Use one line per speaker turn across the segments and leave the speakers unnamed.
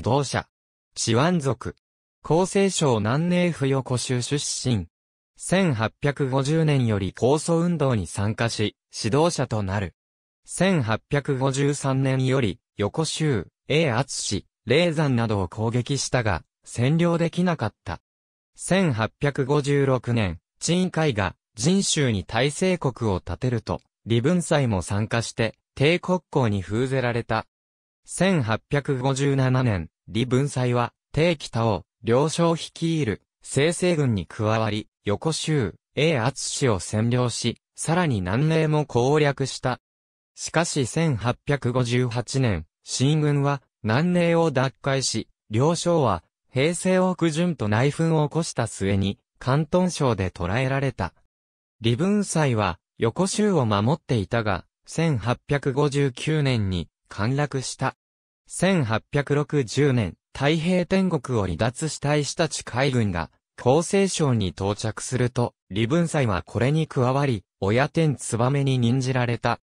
同社。シワン族。厚生省南寧府横州出身。1850年より高層運動に参加し、指導者となる。1853年より、横州、英厚市、霊山などを攻撃したが、占領できなかった。1856年、陳海が、人州に大成国を建てると、李文才も参加して、帝国公に封ぜられた。1857年、李文才は、定期を、両将率いる、西西軍に加わり、横州、英厚氏を占領し、さらに南寧も攻略した。しかし1858年、新軍は南寧を奪回し、両将は平成奥順と内紛を起こした末に、関東省で捕らえられた。李文才は横州を守っていたが、1859年に陥落した。1860年、太平天国を離脱した石たち海軍が、厚生省に到着すると、李文祭はこれに加わり、親天燕に任じられた。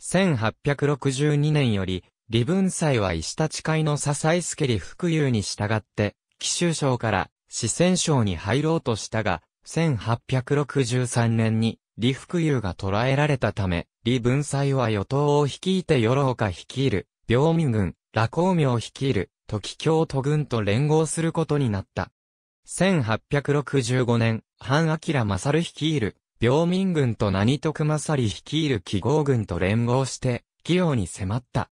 1862年より、李文祭は石立会の笹井助里福友に従って、紀州省から四川省に入ろうとしたが、1863年に李福友が捕らえられたため、李文才は与党を率いて与岡率いる、病民軍、羅光明率いる、時京都軍と連合することになった。1865年、半明勝率いる、病民軍と何徳勝率いる記号軍と連合して、企業に迫った。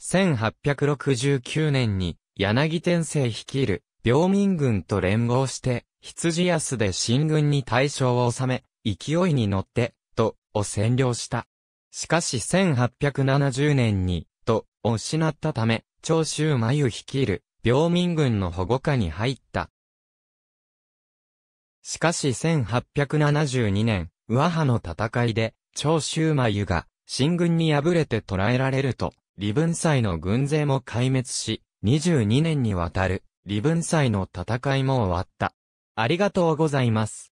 1869年に、柳天聖率いる、病民軍と連合して、羊安で新軍に大象を収め、勢いに乗って、と、を占領した。しかし1870年に、と、を失ったため、長州眉率いる、病民軍の保護下に入った。しかし1872年、上派の戦いで、長州眉が、新軍に敗れて捕らえられると、李文祭の軍勢も壊滅し、22年にわたる、李文祭の戦いも終わった。ありがとうございます。